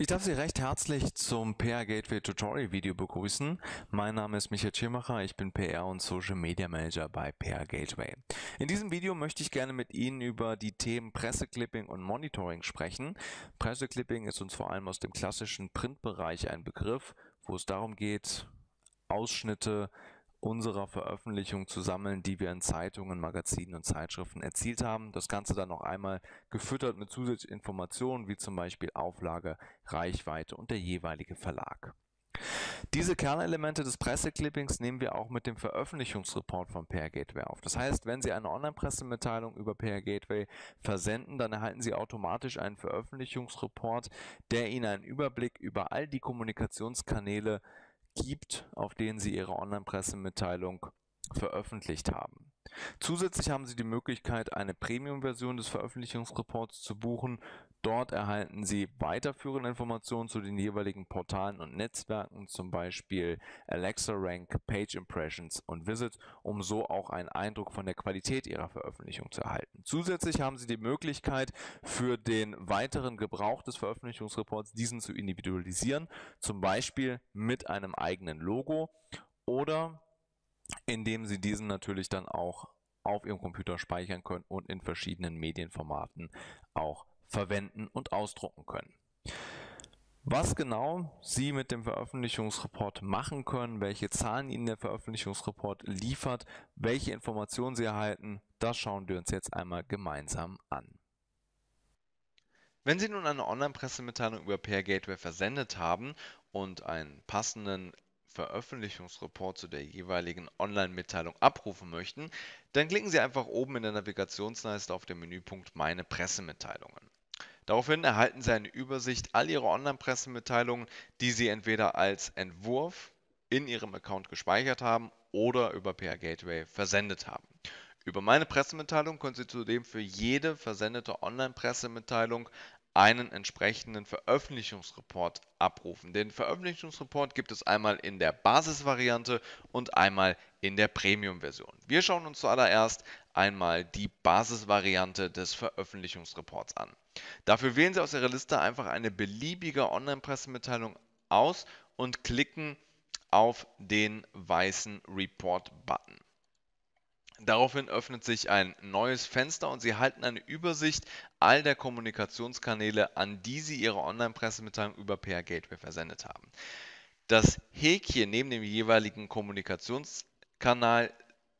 Ich darf Sie recht herzlich zum PR Gateway Tutorial Video begrüßen. Mein Name ist Michael Schirmacher, ich bin PR und Social Media Manager bei PR Gateway. In diesem Video möchte ich gerne mit Ihnen über die Themen Presseclipping und Monitoring sprechen. Presseclipping ist uns vor allem aus dem klassischen Printbereich ein Begriff, wo es darum geht, Ausschnitte unserer Veröffentlichung zu sammeln, die wir in Zeitungen, Magazinen und Zeitschriften erzielt haben. Das Ganze dann noch einmal gefüttert mit zusätzlichen Informationen wie zum Beispiel Auflage, Reichweite und der jeweilige Verlag. Diese Kernelemente des Presseclippings nehmen wir auch mit dem Veröffentlichungsreport von PR Gateway auf. Das heißt, wenn Sie eine Online-Pressemitteilung über PR Gateway versenden, dann erhalten Sie automatisch einen Veröffentlichungsreport, der Ihnen einen Überblick über all die Kommunikationskanäle äh, gibt, auf denen sie ihre Online-Pressemitteilung veröffentlicht haben. Zusätzlich haben Sie die Möglichkeit, eine Premium-Version des Veröffentlichungsreports zu buchen. Dort erhalten Sie weiterführende Informationen zu den jeweiligen Portalen und Netzwerken, zum Beispiel Alexa Rank, Page Impressions und Visit, um so auch einen Eindruck von der Qualität Ihrer Veröffentlichung zu erhalten. Zusätzlich haben Sie die Möglichkeit, für den weiteren Gebrauch des Veröffentlichungsreports diesen zu individualisieren, zum Beispiel mit einem eigenen Logo oder indem sie diesen natürlich dann auch auf ihrem Computer speichern können und in verschiedenen Medienformaten auch verwenden und ausdrucken können. Was genau Sie mit dem Veröffentlichungsreport machen können, welche Zahlen Ihnen der Veröffentlichungsreport liefert, welche Informationen Sie erhalten, das schauen wir uns jetzt einmal gemeinsam an. Wenn Sie nun eine Online-Pressemitteilung über Pair Gateway versendet haben und einen passenden Veröffentlichungsreport zu der jeweiligen Online-Mitteilung abrufen möchten, dann klicken Sie einfach oben in der Navigationsleiste auf den Menüpunkt Meine Pressemitteilungen. Daraufhin erhalten Sie eine Übersicht all Ihrer Online-Pressemitteilungen, die Sie entweder als Entwurf in Ihrem Account gespeichert haben oder über PR Gateway versendet haben. Über meine Pressemitteilung können Sie zudem für jede versendete Online-Pressemitteilung einen entsprechenden Veröffentlichungsreport abrufen. Den Veröffentlichungsreport gibt es einmal in der Basisvariante und einmal in der Premium-Version. Wir schauen uns zuallererst einmal die Basisvariante des Veröffentlichungsreports an. Dafür wählen Sie aus Ihrer Liste einfach eine beliebige Online-Pressemitteilung aus und klicken auf den weißen Report-Button. Daraufhin öffnet sich ein neues Fenster und Sie halten eine Übersicht all der Kommunikationskanäle, an die Sie Ihre Online-Pressemitteilung über PR Gateway versendet haben. Das Häkchen neben dem jeweiligen Kommunikationskanal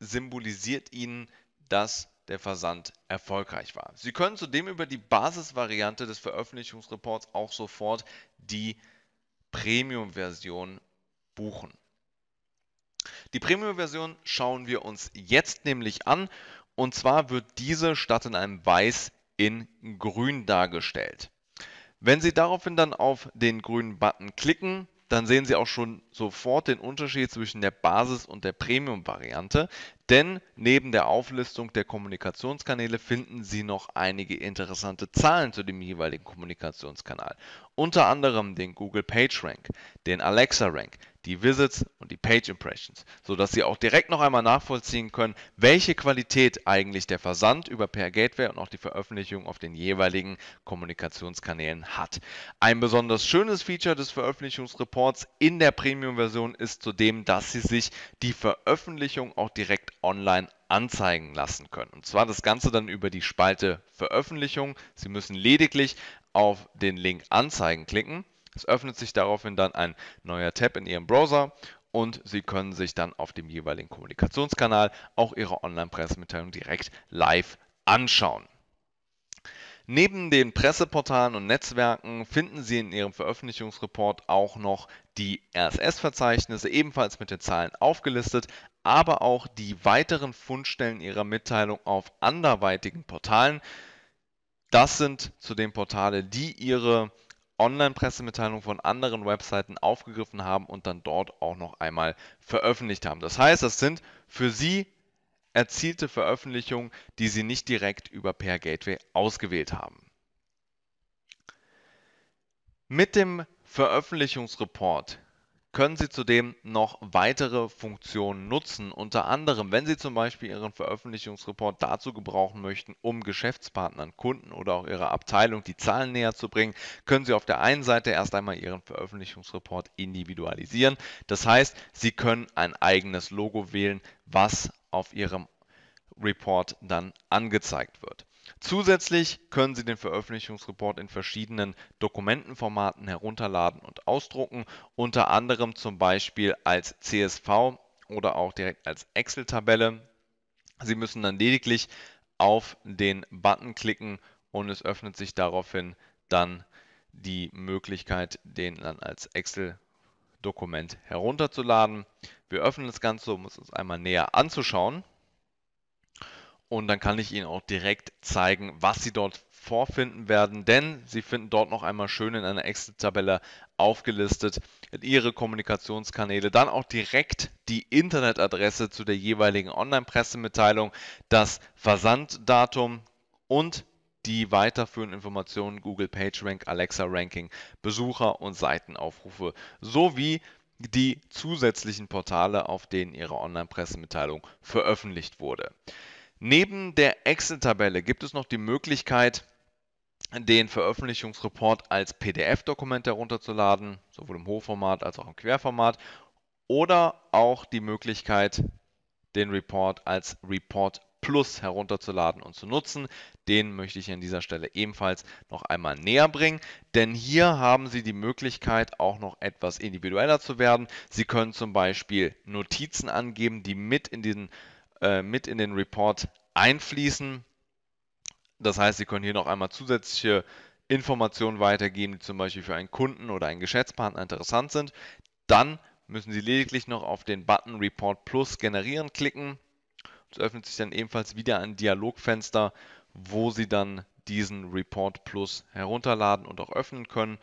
symbolisiert Ihnen, dass der Versand erfolgreich war. Sie können zudem über die Basisvariante des Veröffentlichungsreports auch sofort die Premium-Version buchen. Die Premium-Version schauen wir uns jetzt nämlich an. Und zwar wird diese statt in einem Weiß in Grün dargestellt. Wenn Sie daraufhin dann auf den grünen Button klicken, dann sehen Sie auch schon sofort den Unterschied zwischen der Basis- und der Premium-Variante, denn neben der Auflistung der Kommunikationskanäle finden Sie noch einige interessante Zahlen zu dem jeweiligen Kommunikationskanal. Unter anderem den Google Page Rank, den Alexa Rank, die Visits und die Page Impressions, sodass Sie auch direkt noch einmal nachvollziehen können, welche Qualität eigentlich der Versand über Per Gateway und auch die Veröffentlichung auf den jeweiligen Kommunikationskanälen hat. Ein besonders schönes Feature des Veröffentlichungsreports in der Premium-Version ist zudem, dass Sie sich die Veröffentlichung auch direkt online anzeigen lassen können. Und zwar das Ganze dann über die Spalte Veröffentlichung. Sie müssen lediglich auf den Link Anzeigen klicken. Es öffnet sich daraufhin dann ein neuer Tab in Ihrem Browser und Sie können sich dann auf dem jeweiligen Kommunikationskanal auch Ihre Online-Pressemitteilung direkt live anschauen. Neben den Presseportalen und Netzwerken finden Sie in Ihrem Veröffentlichungsreport auch noch die RSS-Verzeichnisse, ebenfalls mit den Zahlen aufgelistet, aber auch die weiteren Fundstellen ihrer Mitteilung auf anderweitigen Portalen. Das sind zudem Portale, die ihre Online-Pressemitteilung von anderen Webseiten aufgegriffen haben und dann dort auch noch einmal veröffentlicht haben. Das heißt, das sind für Sie erzielte Veröffentlichungen, die Sie nicht direkt über Per Gateway ausgewählt haben. Mit dem Veröffentlichungsreport können Sie zudem noch weitere Funktionen nutzen, unter anderem, wenn Sie zum Beispiel Ihren Veröffentlichungsreport dazu gebrauchen möchten, um Geschäftspartnern, Kunden oder auch Ihrer Abteilung die Zahlen näher zu bringen, können Sie auf der einen Seite erst einmal Ihren Veröffentlichungsreport individualisieren. Das heißt, Sie können ein eigenes Logo wählen, was auf Ihrem Report dann angezeigt wird. Zusätzlich können Sie den Veröffentlichungsreport in verschiedenen Dokumentenformaten herunterladen und ausdrucken, unter anderem zum Beispiel als CSV oder auch direkt als Excel-Tabelle. Sie müssen dann lediglich auf den Button klicken und es öffnet sich daraufhin dann die Möglichkeit, den dann als Excel-Dokument herunterzuladen. Wir öffnen das Ganze, um es uns einmal näher anzuschauen und dann kann ich Ihnen auch direkt zeigen, was Sie dort vorfinden werden, denn Sie finden dort noch einmal schön in einer Excel-Tabelle aufgelistet Ihre Kommunikationskanäle, dann auch direkt die Internetadresse zu der jeweiligen Online-Pressemitteilung, das Versanddatum und die weiterführenden Informationen Google PageRank, Alexa Ranking, Besucher und Seitenaufrufe sowie die zusätzlichen Portale, auf denen Ihre Online-Pressemitteilung veröffentlicht wurde. Neben der Excel-Tabelle gibt es noch die Möglichkeit, den Veröffentlichungsreport als PDF-Dokument herunterzuladen, sowohl im Hochformat als auch im Querformat, oder auch die Möglichkeit, den Report als Report Plus herunterzuladen und zu nutzen. Den möchte ich an dieser Stelle ebenfalls noch einmal näher bringen, denn hier haben Sie die Möglichkeit, auch noch etwas individueller zu werden. Sie können zum Beispiel Notizen angeben, die mit in diesen äh, mit in den Report einfließen. Das heißt, Sie können hier noch einmal zusätzliche Informationen weitergeben, die zum Beispiel für einen Kunden oder einen Geschäftspartner interessant sind. Dann müssen Sie lediglich noch auf den Button Report Plus generieren klicken. Es öffnet sich dann ebenfalls wieder ein Dialogfenster, wo Sie dann diesen Report Plus herunterladen und auch öffnen können.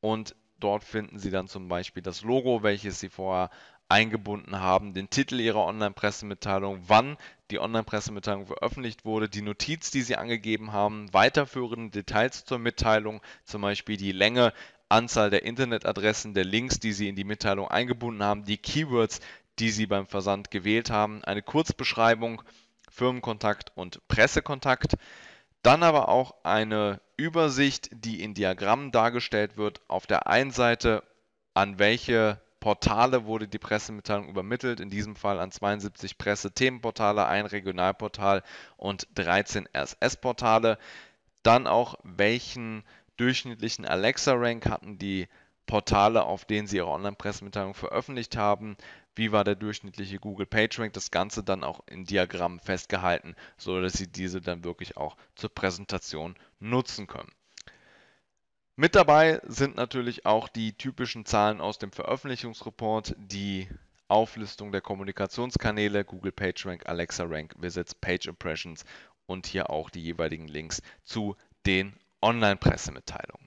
Und dort finden Sie dann zum Beispiel das Logo, welches Sie vorher eingebunden haben, den Titel ihrer Online-Pressemitteilung, wann die Online-Pressemitteilung veröffentlicht wurde, die Notiz, die sie angegeben haben, weiterführende Details zur Mitteilung, zum Beispiel die Länge, Anzahl der Internetadressen, der Links, die sie in die Mitteilung eingebunden haben, die Keywords, die sie beim Versand gewählt haben, eine Kurzbeschreibung, Firmenkontakt und Pressekontakt. Dann aber auch eine Übersicht, die in Diagrammen dargestellt wird. Auf der einen Seite, an welche Portale wurde die Pressemitteilung übermittelt, in diesem Fall an 72 Presse-Themenportale, ein Regionalportal und 13 RSS-Portale. Dann auch, welchen durchschnittlichen Alexa-Rank hatten die Portale, auf denen sie ihre Online-Pressemitteilung veröffentlicht haben. Wie war der durchschnittliche Google PageRank? Das Ganze dann auch in Diagrammen festgehalten, sodass sie diese dann wirklich auch zur Präsentation nutzen können. Mit dabei sind natürlich auch die typischen Zahlen aus dem Veröffentlichungsreport, die Auflistung der Kommunikationskanäle, Google PageRank, Alexa Rank, Visits, Page Impressions und hier auch die jeweiligen Links zu den Online-Pressemitteilungen.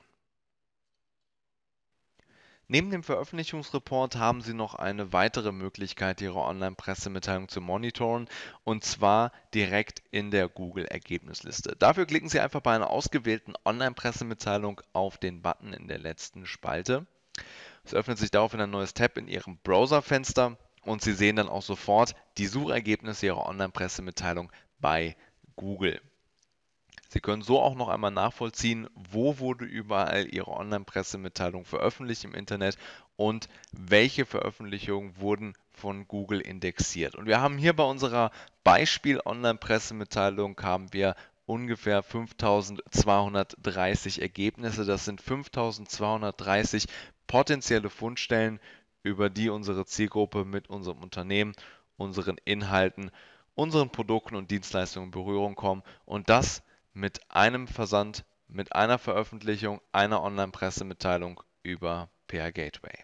Neben dem Veröffentlichungsreport haben Sie noch eine weitere Möglichkeit, Ihre Online-Pressemitteilung zu monitoren, und zwar direkt in der Google-Ergebnisliste. Dafür klicken Sie einfach bei einer ausgewählten Online-Pressemitteilung auf den Button in der letzten Spalte. Es öffnet sich daraufhin ein neues Tab in Ihrem Browserfenster und Sie sehen dann auch sofort die Suchergebnisse Ihrer Online-Pressemitteilung bei Google. Sie können so auch noch einmal nachvollziehen, wo wurde überall Ihre Online-Pressemitteilung veröffentlicht im Internet und welche Veröffentlichungen wurden von Google indexiert. Und wir haben hier bei unserer Beispiel-Online-Pressemitteilung haben wir ungefähr 5230 Ergebnisse. Das sind 5230 potenzielle Fundstellen, über die unsere Zielgruppe mit unserem Unternehmen, unseren Inhalten, unseren Produkten und Dienstleistungen in Berührung kommen. Und das mit einem Versand, mit einer Veröffentlichung, einer Online-Pressemitteilung über PR Gateway.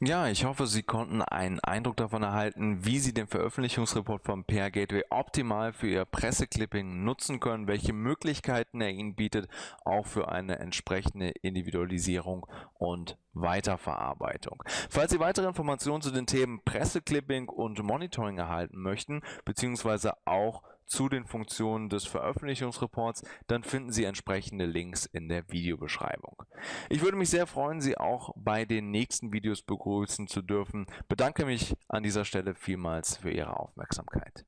Ja, ich hoffe, Sie konnten einen Eindruck davon erhalten, wie Sie den Veröffentlichungsreport vom PR Gateway optimal für Ihr Presseclipping nutzen können, welche Möglichkeiten er Ihnen bietet, auch für eine entsprechende Individualisierung und Weiterverarbeitung. Falls Sie weitere Informationen zu den Themen Presseclipping und Monitoring erhalten möchten, beziehungsweise auch zu den Funktionen des Veröffentlichungsreports, dann finden Sie entsprechende Links in der Videobeschreibung. Ich würde mich sehr freuen, Sie auch bei den nächsten Videos begrüßen zu dürfen. Bedanke mich an dieser Stelle vielmals für Ihre Aufmerksamkeit.